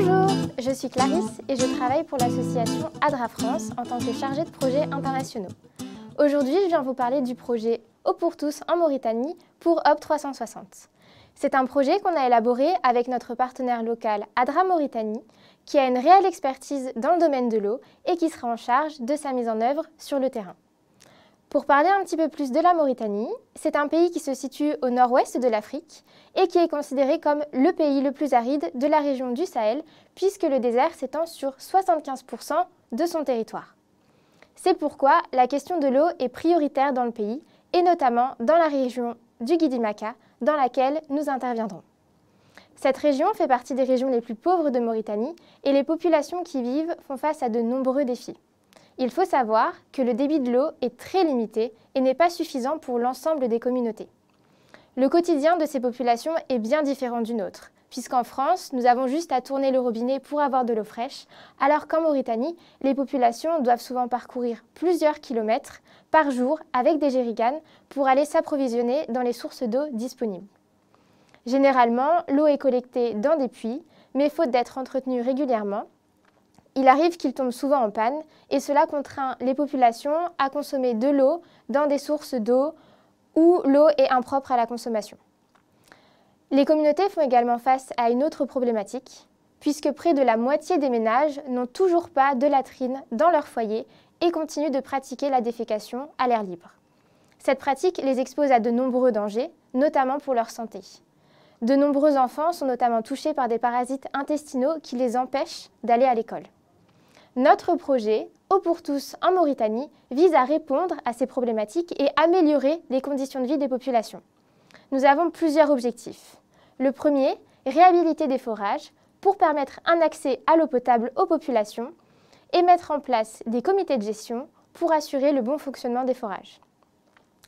Bonjour, je suis Clarisse et je travaille pour l'association ADRA France en tant que chargée de projets internationaux. Aujourd'hui, je viens vous parler du projet Eau pour tous en Mauritanie pour op 360. C'est un projet qu'on a élaboré avec notre partenaire local ADRA Mauritanie, qui a une réelle expertise dans le domaine de l'eau et qui sera en charge de sa mise en œuvre sur le terrain. Pour parler un petit peu plus de la Mauritanie, c'est un pays qui se situe au nord-ouest de l'Afrique et qui est considéré comme le pays le plus aride de la région du Sahel puisque le désert s'étend sur 75% de son territoire. C'est pourquoi la question de l'eau est prioritaire dans le pays et notamment dans la région du Guidimaka dans laquelle nous interviendrons. Cette région fait partie des régions les plus pauvres de Mauritanie et les populations qui y vivent font face à de nombreux défis. Il faut savoir que le débit de l'eau est très limité et n'est pas suffisant pour l'ensemble des communautés. Le quotidien de ces populations est bien différent du nôtre, puisqu'en France, nous avons juste à tourner le robinet pour avoir de l'eau fraîche, alors qu'en Mauritanie, les populations doivent souvent parcourir plusieurs kilomètres par jour avec des jerrycans pour aller s'approvisionner dans les sources d'eau disponibles. Généralement, l'eau est collectée dans des puits, mais faute d'être entretenue régulièrement, il arrive qu'ils tombent souvent en panne et cela contraint les populations à consommer de l'eau dans des sources d'eau où l'eau est impropre à la consommation. Les communautés font également face à une autre problématique, puisque près de la moitié des ménages n'ont toujours pas de latrine dans leur foyer et continuent de pratiquer la défécation à l'air libre. Cette pratique les expose à de nombreux dangers, notamment pour leur santé. De nombreux enfants sont notamment touchés par des parasites intestinaux qui les empêchent d'aller à l'école. Notre projet, Eau pour tous en Mauritanie, vise à répondre à ces problématiques et améliorer les conditions de vie des populations. Nous avons plusieurs objectifs. Le premier, réhabiliter des forages pour permettre un accès à l'eau potable aux populations et mettre en place des comités de gestion pour assurer le bon fonctionnement des forages.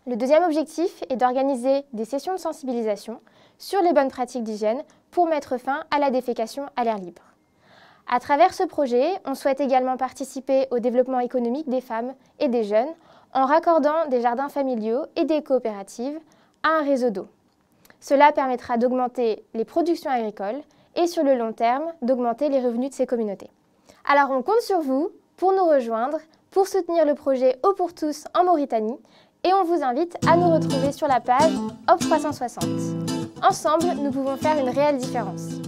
Le deuxième objectif est d'organiser des sessions de sensibilisation sur les bonnes pratiques d'hygiène pour mettre fin à la défécation à l'air libre. À travers ce projet, on souhaite également participer au développement économique des femmes et des jeunes en raccordant des jardins familiaux et des coopératives à un réseau d'eau. Cela permettra d'augmenter les productions agricoles et sur le long terme d'augmenter les revenus de ces communautés. Alors on compte sur vous pour nous rejoindre, pour soutenir le projet Eau pour tous en Mauritanie et on vous invite à nous retrouver sur la page op 360. Ensemble, nous pouvons faire une réelle différence.